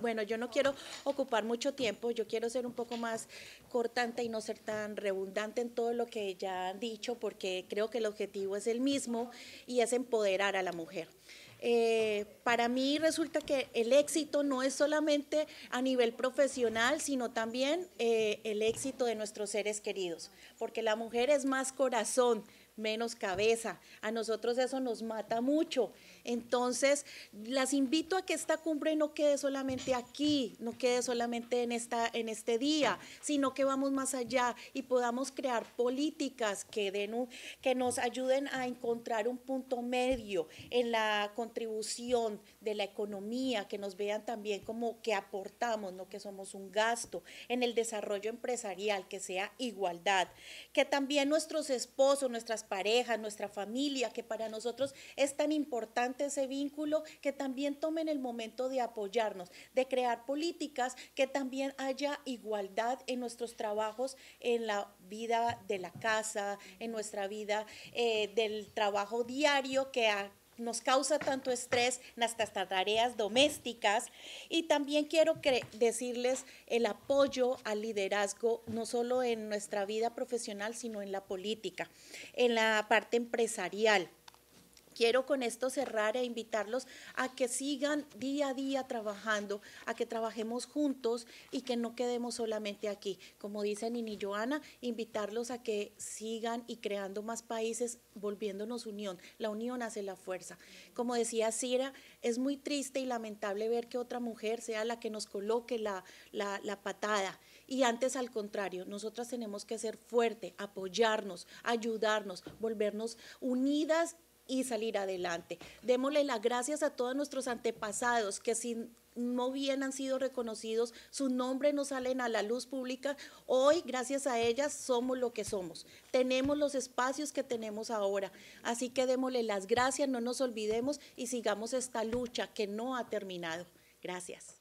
bueno, yo no quiero ocupar mucho tiempo, yo quiero ser un poco más cortante y no ser tan redundante en todo lo que ya han dicho, porque creo que el objetivo es el mismo y es empoderar a la mujer. Eh, para mí resulta que el éxito no es solamente a nivel profesional, sino también eh, el éxito de nuestros seres queridos, porque la mujer es más corazón, menos cabeza. A nosotros eso nos mata mucho. Entonces, las invito a que esta cumbre no quede solamente aquí, no quede solamente en, esta, en este día, sino que vamos más allá y podamos crear políticas que, den que nos ayuden a encontrar un punto medio en la contribución de la economía, que nos vean también como que aportamos, no que somos un gasto, en el desarrollo empresarial, que sea igualdad, que también nuestros esposos, nuestras Pareja, nuestra familia, que para nosotros es tan importante ese vínculo, que también tomen el momento de apoyarnos, de crear políticas, que también haya igualdad en nuestros trabajos, en la vida de la casa, en nuestra vida eh, del trabajo diario, que ha nos causa tanto estrés hasta tareas domésticas. Y también quiero decirles el apoyo al liderazgo, no solo en nuestra vida profesional, sino en la política, en la parte empresarial. Quiero con esto cerrar e invitarlos a que sigan día a día trabajando, a que trabajemos juntos y que no quedemos solamente aquí. Como dice Nini Joana, invitarlos a que sigan y creando más países, volviéndonos unión. La unión hace la fuerza. Como decía Cira, es muy triste y lamentable ver que otra mujer sea la que nos coloque la, patada. Y antes al contrario, nosotras tenemos que ser fuerte, apoyarnos, ayudarnos, volvernos unidas y salir adelante. Démosle las gracias a todos nuestros antepasados que si no bien han sido reconocidos, su nombre no salen a la luz pública. Hoy, gracias a ellas, somos lo que somos. Tenemos los espacios que tenemos ahora. Así que démosle las gracias, no nos olvidemos y sigamos esta lucha que no ha terminado. Gracias.